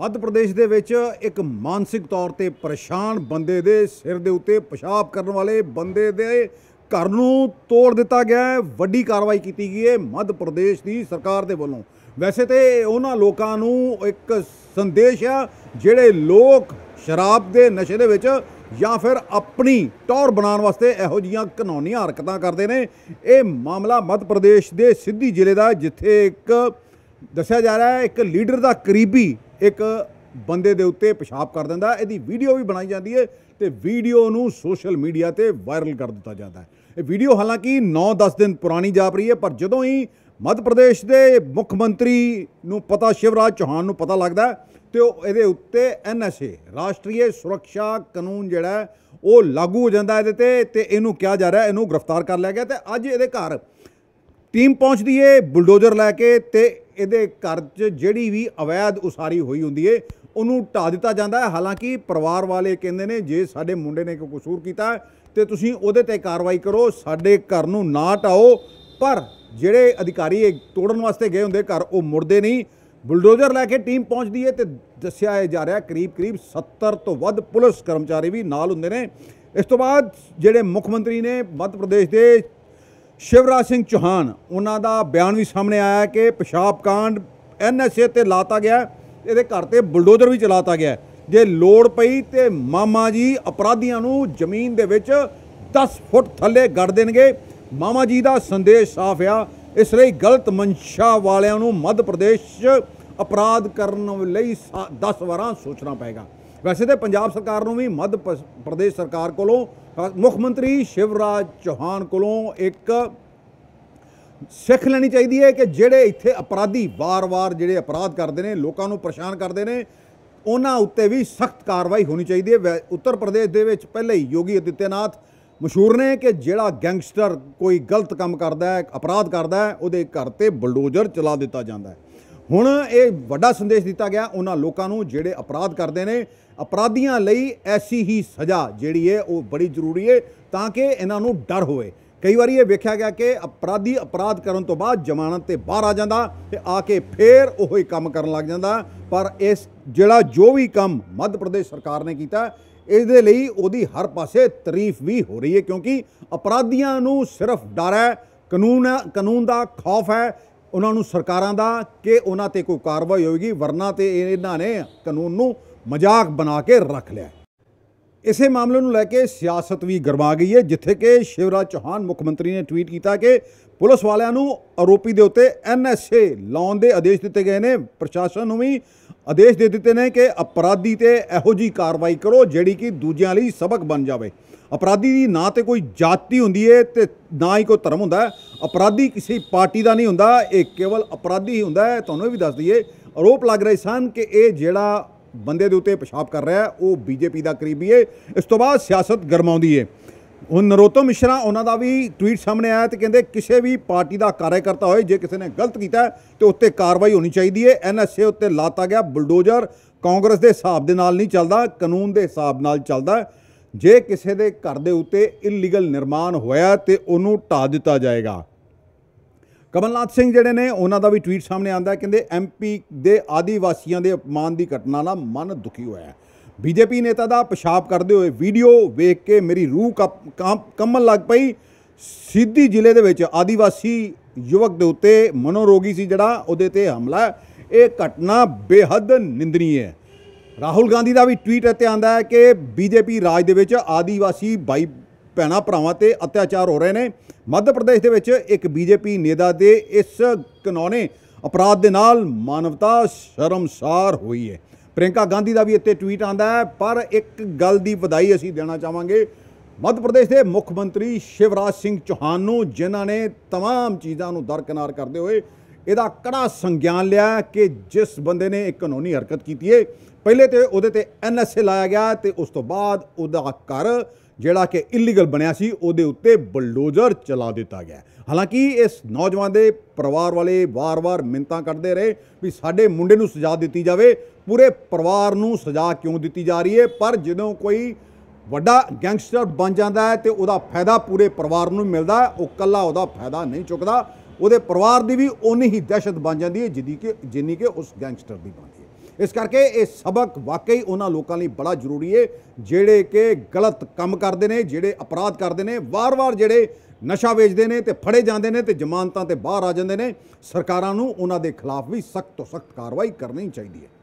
ਮੱਧ ਪ੍ਰਦੇਸ਼ ਦੇ ਵਿੱਚ ਇੱਕ ਮਾਨਸਿਕ ਤੌਰ ਤੇ ਪਰੇਸ਼ਾਨ ਬੰਦੇ ਦੇ ਸਿਰ ਦੇ ਉੱਤੇ ਪਿਸ਼ਾਬ ਕਰਨ ਵਾਲੇ ਬੰਦੇ ਦੇ ਘਰ ਨੂੰ ਤੋੜ ਦਿੱਤਾ ਗਿਆ ਹੈ ਵੱਡੀ ਕਾਰਵਾਈ ਕੀਤੀ ਗਈ ਹੈ ਮੱਧ ਪ੍ਰਦੇਸ਼ ਦੀ ਸਰਕਾਰ ਦੇ ਵੱਲੋਂ ਵੈਸੇ ਤੇ ਉਹਨਾਂ ਲੋਕਾਂ ਨੂੰ ਇੱਕ ਸੰਦੇਸ਼ ਆ ਜਿਹੜੇ ਲੋਕ ਸ਼ਰਾਬ ਦੇ ਨਸ਼ੇ ਦੇ ਵਿੱਚ ਜਾਂ ਫਿਰ ਆਪਣੀ ਟੌਰ ਬਣਾਉਣ ਵਾਸਤੇ ਇਹੋ ਜੀਆਂ ਕਾਨੂੰਨੀਆਂ ਹਰਕਤਾਂ ਕਰਦੇ ਨੇ ਇਹ ਮਾਮਲਾ ਮੱਧ ਪ੍ਰਦੇਸ਼ ਦੇ ਸਿੱਧੀ ਜ਼ਿਲ੍ਹੇ ਦਾ ਜਿੱਥੇ ਇੱਕ ਦੱਸਿਆ ਜਾ ਰਿਹਾ ਹੈ ਇੱਕ ਲੀਡਰ ਦਾ ਕਰੀਬੀ ਇੱਕ ਬੰਦੇ ਦੇ ਉੱਤੇ ਪਿਸ਼ਾਬ ਕਰ ਦਿੰਦਾ ਇਹਦੀ ਵੀਡੀਓ ਵੀ ਬਣਾਈ ਜਾਂਦੀ ਹੈ ਤੇ ਵੀਡੀਓ ਨੂੰ ਸੋਸ਼ਲ ਮੀਡੀਆ ਤੇ ਵਾਇਰਲ ਕਰ ਦਿੱਤਾ ਜਾਂਦਾ ਹੈ ਇਹ ਵੀਡੀਓ ਹਾਲਾਂਕਿ 9-10 ਦਿਨ ਪੁਰਾਣੀ ਜਾਪ ਰਹੀ ਹੈ ਪਰ ਜਦੋਂ ਹੀ ਮੱਧ ਪ੍ਰਦੇਸ਼ ਦੇ ਮੁੱਖ ਮੰਤਰੀ ਨੂੰ ਪਤਾ ਸ਼ਿਵਰਾਜ ਚੌਹਾਨ ਨੂੰ ਪਤਾ ਲੱਗਦਾ ਤੇ ਉਹ ਇਹਦੇ ਉੱਤੇ ਐਨਐਸਏ ਰਾਸ਼ਟਰੀ ਸੁਰੱਖਿਆ ਕਾਨੂੰਨ ਜਿਹੜਾ ਉਹ ਲਾਗੂ ਹੋ ਜਾਂਦਾ ਇਹਦੇ ਤੇ ਤੇ ਇਹਨੂੰ ਕਿਹਾ ਜਾ ਰਿਹਾ ਇਹਨੂੰ ਗ੍ਰਿਫਤਾਰ ਕਰ ਲਿਆ ਗਿਆ ਤੇ ਅੱਜ ਇਹਦੇ ਘਰ ਟੀਮ ਪਹੁੰਚਦੀ ਏ ਬੁਲਡੋਜ਼ਰ ਲੈ ਕੇ ਤੇ ਇਹਦੇ ਘਰ 'ਚ ਜਿਹੜੀ ਵੀ ਅਵੈਧ ਉਸਾਰੀ ਹੋਈ ਹੁੰਦੀ ਏ ਉਹਨੂੰ ਢਾ ਦਿੱਤਾ ਜਾਂਦਾ ਹੈ ਹਾਲਾਂਕਿ ਪਰਿਵਾਰ ਵਾਲੇ ਕਹਿੰਦੇ ਨੇ ਜੇ ਸਾਡੇ ਮੁੰਡੇ ਨੇ ਕੋਈ ਕਸੂਰ ਕੀਤਾ ਤੇ ਤੁਸੀਂ ਉਹਦੇ ਤੇ ਕਾਰਵਾਈ ਕਰੋ ਸਾਡੇ ਘਰ ਨੂੰ ਨਾ ਢਾਓ ਪਰ ਜਿਹੜੇ ਅਧਿਕਾਰੀ ਇਹ ਤੋੜਨ ਵਾਸਤੇ ਗਏ ਹੁੰਦੇ ਘਰ ਉਹ ਮੁੜਦੇ ਨਹੀਂ ਬੁਲਡੋਜ਼ਰ ਲੈ ਕੇ ਟੀਮ ਪਹੁੰਚਦੀ ਹੈ ਤੇ ਦੱਸਿਆ ਜਾ ਰਿਹਾ ਕਰੀਬ ਕਰੀਬ 70 ਤੋਂ ਵੱਧ ਪੁਲਿਸ ਕਰਮਚਾਰੀ ਵੀ ਨਾਲ ਹੁੰਦੇ ਨੇ ਇਸ ਤੋਂ ਬਾਅਦ ਜਿਹੜੇ ਮੁੱਖ ਮੰਤਰੀ ਨੇ ਮੱਧ ਪ੍ਰਦੇਸ਼ ਦੇ ਸ਼ਿਵਰਾਜ ਸਿੰਘ ਚੌਹਾਨ ਉਹਨਾਂ ਦਾ ਬਿਆਨ ਵੀ ਸਾਹਮਣੇ ਆਇਆ ਕਿ ਪਿਸ਼ਾਬ ਕਾਂਡ ਐਨਐਸਏ ਤੇ ਲਾਤਾ ਗਿਆ ਇਹਦੇ ਘਰ ਤੇ ਬੁਲਡੋਜ਼ਰ ਵੀ ਚਲਾਤਾ ਗਿਆ ਜੇ ਲੋੜ ਪਈ ਤੇ ਮਾਮਾ ਜੀ ਅਪਰਾਧੀਆਂ ਨੂੰ ਜ਼ਮੀਨ ਦੇ ਵਿੱਚ 10 ਫੁੱਟ ਥੱਲੇ ਗੜ ਦੇਣਗੇ ਮਾਮਾ ਜੀ ਦਾ ਸੰਦੇਸ਼ ਸਾਫ਼ ਆ ਇਸ ਲਈ ਗਲਤ ਮਨਸ਼ਾ ਵਾਲਿਆਂ ਨੂੰ ਮੱਧ ਪ੍ਰਦੇਸ਼ ਅਪਰਾਧ ਕਰਨ ਲਈ 10 ਵਾਰਾਂ ਸੋਚਣਾ ਪਏਗਾ ਵੈਸੇ ਤੇ ਪੰਜਾਬ ਸਰਕਾਰ ਨੂੰ ਵੀ ਮੱਧ ਪ੍ਰਦੇਸ਼ ਸਰਕਾਰ ਕੋਲੋਂ ਮੁੱਖ ਮੰਤਰੀ ਸ਼ਿਵਰਾਜ ਚੌਹਾਨ ਕੋਲੋਂ ਇੱਕ ਸਿੱਖ ਲੈਣੀ ਚਾਹੀਦੀ ਹੈ ਕਿ ਜਿਹੜੇ ਇੱਥੇ ਅਪਰਾਧੀ ਵਾਰ-ਵਾਰ ਜਿਹੜੇ ਅਪਰਾਧ ਕਰਦੇ ਨੇ ਲੋਕਾਂ ਨੂੰ ਪਰੇਸ਼ਾਨ ਕਰਦੇ ਨੇ ਉਹਨਾਂ ਉੱਤੇ ਵੀ ਸਖਤ ਕਾਰਵਾਈ ਹੋਣੀ ਚਾਹੀਦੀ ਹੈ ਉੱਤਰ ਪ੍ਰਦੇਸ਼ ਦੇ ਵਿੱਚ ਪਹਿਲੇ ਹੀ ਯੋਗੀ ਅਦਿੱਤਿਆਨਾਥ ਮਸ਼ਹੂਰ ਨੇ ਕਿ ਜਿਹੜਾ ਗੈਂਗਸਟਰ ਕੋਈ ਗਲਤ ਕੰਮ ਕਰਦਾ ਹੈ ਅਪਰਾਧ ਕਰਦਾ ਹੈ ਉਹਦੇ ਘਰ ਤੇ ਬਲਡੋਜ਼ਰ ਚਲਾ ਦਿੱਤਾ ਜਾਂਦਾ ਹੈ ਹੁਣ ਇਹ ਵੱਡਾ ਸੰਦੇਸ਼ ਦਿੱਤਾ ਗਿਆ ਉਹਨਾਂ ਲੋਕਾਂ ਨੂੰ ਜਿਹੜੇ ਅਪਰਾਧ ਕਰਦੇ ਨੇ ਅਪਰਾਧੀਆਂ ਲਈ ਐਸੀ ਹੀ ਸਜ਼ਾ ਜਿਹੜੀ ਹੈ ਉਹ ਬੜੀ ਜ਼ਰੂਰੀ ਹੈ ਤਾਂ ਕਿ ਇਹਨਾਂ ਨੂੰ ਡਰ ਹੋਵੇ ਕਈ ਵਾਰੀ ਇਹ ਵੇਖਿਆ ਗਿਆ ਕਿ ਅਪਰਾਧੀ ਅਪਰਾਧ ਕਰਨ ਤੋਂ ਬਾਅਦ ਜ਼ਮਾਨਤ ਤੇ ਬਾਹਰ ਆ ਜਾਂਦਾ ਤੇ ਆ ਕੇ ਫੇਰ ਉਹ ਹੀ ਕੰਮ ਕਰਨ ਲੱਗ ਜਾਂਦਾ ਪਰ ਇਸ ਜਿਹੜਾ ਜੋ ਵੀ ਕੰਮ ਮੱਧ ਪ੍ਰਦੇਸ਼ ਸਰਕਾਰ ਨੇ ਕੀਤਾ ਇਸ ਦੇ ਲਈ ਉਹਦੀ ਹਰ ਪਾਸੇ ਤਾਰੀਫ ਵੀ ਹੋ ਰਹੀ ਹੈ ਕਿਉਂਕਿ ਅਪਰਾਧੀਆਂ ਨੂੰ ਸਿਰਫ ਡਰ ਹੈ ਕਾਨੂੰਨ ਕਾਨੂੰਨ ਦਾ ਖੌਫ ਹੈ ਉਹਨਾਂ ਨੂੰ ਸਰਕਾਰਾਂ ਦਾ ਕਿ ਉਹਨਾਂ ਤੇ ਕੋਈ ਕਾਰਵਾਈ ਹੋਏਗੀ ਵਰਨਾ ਤੇ ਇਹਨਾਂ ਨੇ ਕਾਨੂੰਨ ਨੂੰ ਮਜ਼ਾਕ ਬਣਾ ਕੇ ਰੱਖ ਲਿਆ ਇਸੇ ਮਾਮਲੇ ਨੂੰ ਲੈ ਕੇ ਸਿਆਸਤ ਵੀ ਗਰਮਾ ਗਈ ਹੈ ਜਿੱਥੇ ਕਿ ਸ਼ਿਵਰਾਜ ਚੌਹਾਨ ਮੁੱਖ ਮੰਤਰੀ ਨੇ ਟਵੀਟ ਕੀਤਾ ਕਿ ਪੁਲਿਸ ਵਾਲਿਆਂ ਨੂੰ ਆਰੋਪੀ ਦੇ ਉੱਤੇ ਐਨਐਸਏ ਲਾਉਣ ਦੇ ਆਦੇਸ਼ ਦਿੱਤੇ ਗਏ ਨੇ ਪ੍ਰਸ਼ਾਸਨ ਨੂੰ ਵੀ ਆਦੇਸ਼ ਦੇ ਦਿੱਤੇ ਨੇ ਕਿ ਅਪਰਾਧੀ ਤੇ ਇਹੋ ਜੀ ਕਾਰਵਾਈ ਕਰੋ ਜਿਹੜੀ ਕਿ ਦੂਜਿਆਂ ਲਈ ਸਬਕ ਬਣ ਜਾਵੇ ਅਪਰਾਧੀ ਦੀ ਨਾ ਤੇ ਕੋਈ ਜਾਤੀ ਹੁੰਦੀ ਏ ਤੇ ਨਾ ਹੀ ਕੋਈ ਧਰਮ ਹੁੰਦਾ ਅਪਰਾਧੀ ਕਿਸੇ ਪਾਰਟੀ ਦਾ ਨਹੀਂ ਹੁੰਦਾ ਇਹ ਕੇਵਲ ਅਪਰਾਧੀ ਹੀ ਹੁੰਦਾ ਤੁਹਾਨੂੰ ਇਹ ਵੀ ਦੱਸ ਦਈਏ ਆਰੋਪ ਲੱਗ ਰਹੇ ਸਨ ਕਿ ਇਹ ਜਿਹੜਾ ਬੰਦੇ ਦੇ ਉੱਤੇ ਪਿਸ਼ਾਬ ਕਰ ਰਿਹਾ ਉਹ ਬੀਜੇਪੀ ਦਾ ਕਰੀਬੀ ਏ ਇਸ ਤੋਂ ਬਾਅਦ ਸਿਆਸਤ ਗਰਮਾਉਂਦੀ ਏ ਹੁਣ ਨਰੋਤਮ ਮਿਸ਼ਰਾ ਉਹਨਾਂ ਦਾ ਵੀ ਟਵੀਟ ਸਾਹਮਣੇ ਆਇਆ ਤੇ ਕਹਿੰਦੇ ਕਿਸੇ ਵੀ ਪਾਰਟੀ ਦਾ ਕਾਰਜਕਰਤਾ ਹੋਏ ਜੇ ਕਿਸੇ ਨੇ ਗਲਤ ਕੀਤਾ ਤੇ ਉੱਤੇ ਕਾਰਵਾਈ ਹੋਣੀ ਚਾਹੀਦੀ ਏ ਐਨਐਸਏ ਉੱਤੇ ਲਾਤਾ ਗਿਆ ਬਲਡੋਜ਼ਰ ਕਾਂਗਰਸ ਦੇ ਹਿਸਾਬ ਦੇ ਨਾਲ ਨਹੀਂ ਚੱਲਦਾ ਕਾਨੂੰਨ ਦੇ ਹਿਸਾਬ ਨਾਲ ਚੱਲਦਾ ਜੇ ਕਿਸੇ ਦੇ ਘਰ ਦੇ ਉੱਤੇ ਇਲੀਗਲ ਨਿਰਮਾਣ ਹੋਇਆ ਤੇ ਉਹਨੂੰ ਢਾ ਦਿੱਤਾ ਜਾਏਗਾ ਕਮਲਨਾਥ ਸਿੰਘ ਜਿਹੜੇ ਨੇ ਉਹਨਾਂ ਦਾ ਵੀ ਟਵੀਟ ਸਾਹਮਣੇ ਆਂਦਾ ਕਹਿੰਦੇ ਐਮਪੀ ਦੇ ਆਦੀਵਾਸੀਆਂ ਦੇ ਅਪਮਾਨ ਦੀ ਘਟਨਾ ਨਾਲ ਮਨ ਦੁਖੀ ਹੋਇਆ ਹੈ ਬੀਜੇਪੀ ਨੇਤਾ ਦਾ ਪਿਸ਼ਾਬ ਕਰਦੇ ਹੋਏ ਵੀਡੀਓ ਵੇਖ ਕੇ ਮੇਰੀ ਰੂਹ ਕੰਮਲ ਲੱਗ ਪਈ ਸਿੱਧੀ ਜ਼ਿਲ੍ਹੇ ਦੇ ਵਿੱਚ ਆਦੀਵਾਸੀ ਯੁਵਕ ਦੇ ਉੱਤੇ ਮਨੋਰੋਗੀ ਸੀ ਜਿਹੜਾ ਉਹਦੇ ਤੇ ਹਮਲਾ ਇਹ ਘਟਨਾ ਬੇਹੱਦ ਨਿੰਦਨੀ ਹੈ ਰਾਹੁਲ ਗਾਂਧੀ ਦਾ ਵੀ ਟਵੀਟ ਇੱਥੇ ਆਂਦਾ ਹੈ ਕਿ ਬੀਜੇਪੀ ਰਾਜ ਦੇ ਵਿੱਚ ਆਦੀਵਾਸੀ ਬਾਈ ਭੈਣਾ ਭਰਾਵਾਂ ਤੇ ਅਤਿਆਚਾਰ ਹੋ ਰਹੇ ਨੇ ਮੱਧ ਪ੍ਰਦੇਸ਼ ਦੇ ਵਿੱਚ ਇੱਕ ਬੀਜੇਪੀ ਨੇਤਾ ਦੇ ਇਸ ਕਾਨੂੰਨੇ ਅਪਰਾਧ ਦੇ ਨਾਲ ਮਾਨਵਤਾ ਸ਼ਰਮਸਾਰ ਹੋਈ ਹੈ ਪ੍ਰਿੰਕਾ ਗਾਂਧੀ ਦਾ ਵੀ ਇੱਥੇ ਟਵੀਟ ਆਂਦਾ ਹੈ ਪਰ ਇੱਕ ਗੱਲ ਦੀ ਵਧਾਈ ਅਸੀਂ ਦੇਣਾ ਚਾਹਾਂਗੇ ਮੱਧ ਪ੍ਰਦੇਸ਼ ਦੇ ਮੁੱਖ ਮੰਤਰੀ ਸ਼ਿਵਰਾਜ ਸਿੰਘ ਚੌਹਾਨ ਨੂੰ ਜਿਨ੍ਹਾਂ ਨੇ ਤਮਾਮ ਚੀਜ਼ਾਂ ਨੂੰ ਦਰਕਨਾਰ ਕਰਦੇ ਹੋਏ ਇਹਦਾ ਕੜਾ ਸੰਗਿਆਨ ਲਿਆ ਕਿ ਜਿਸ ਬੰਦੇ ਨੇ ਇੱਕ ਕਾਨੂੰਨੀ ਹਰਕਤ ਕੀਤੀ ਹੈ ਪਹਿਲੇ ਤੇ ਉਹਦੇ ਤੇ ਐਨਐਸਏ ਲਾਇਆ ਗਿਆ ਤੇ ਉਸ ਤੋਂ ਬਾਅਦ ਉਹਦਾ ਘਰ ਜਿਹੜਾ ਕਿ ਇਲੀਗਲ ਬਣਿਆ ਸੀ ਉਹਦੇ ਉੱਤੇ ਬਲਡੋਜ਼ਰ ਚਲਾ ਦਿੱਤਾ ਗਿਆ ਹਾਲਾਂਕਿ ਇਸ ਨੌਜਵਾਨ ਦੇ ਪਰਿਵਾਰ ਵਾਲੇ ਵਾਰ-ਵਾਰ ਮਿੰਤਾ ਕਰਦੇ ਰਹੇ ਵੀ ਸਾਡੇ ਮੁੰਡੇ ਨੂੰ ਸਜ਼ਾ ਦਿੱਤੀ ਜਾਵੇ ਪੂਰੇ ਪਰਿਵਾਰ ਨੂੰ ਸਜ਼ਾ ਕਿਉਂ ਦਿੱਤੀ ਜਾ ਰਹੀ ਹੈ ਪਰ ਜਦੋਂ ਕੋਈ ਵੱਡਾ ਗੈਂਗਸਟਰ ਬਣ ਜਾਂਦਾ ਹੈ ਤੇ ਉਹਦਾ ਫਾਇਦਾ ਪੂਰੇ ਪਰਿਵਾਰ ਨੂੰ ਮਿਲਦਾ ਉਹ ਕੱਲਾ ਉਹਦਾ ਫਾਇਦਾ ਨਹੀਂ ਚੁੱਕਦਾ ਉਹਦੇ ਪਰਿਵਾਰ ਦੀ ਵੀ ਉਨੀ ਹੀ ਦਹਿਸ਼ਤ ਬਣ ਜਾਂਦੀ ਹੈ ਜਿੱਦੀ ਕਿ ਜਿੰਨੀ ਕਿ ਉਸ ਗੈਂਗਸਟਰ ਦੀ ਬਣਦੀ ਹੈ ਇਸ ਕਰਕੇ ਇਹ ਸਬਕ ਵਾਕਈ ਉਹਨਾਂ ਲੋਕਾਂ ਲਈ ਬੜਾ ਜ਼ਰੂਰੀ ਹੈ ਜਿਹੜੇ ਕਿ ਗਲਤ ਕੰਮ ਕਰਦੇ ਨੇ ਜਿਹੜੇ ਅਪਰਾਧ ਕਰਦੇ ਨੇ ਵਾਰ-ਵਾਰ ਜਿਹੜੇ ਨਸ਼ਾ ਵੇਚਦੇ ਨੇ ਤੇ ਫੜੇ ਜਾਂਦੇ ਨੇ ਤੇ ਜ਼ਮਾਨਤਾਂ ਤੇ ਬਾਹਰ ਆ ਜਾਂਦੇ ਨੇ ਸਰਕਾਰਾਂ ਨੂੰ ਉਹਨਾਂ ਦੇ ਖਿਲਾਫ ਵੀ ਸਖਤ ਤੋਂ ਸਖਤ ਕਾਰਵਾਈ ਕਰਨੀ ਚਾਹੀਦੀ ਹੈ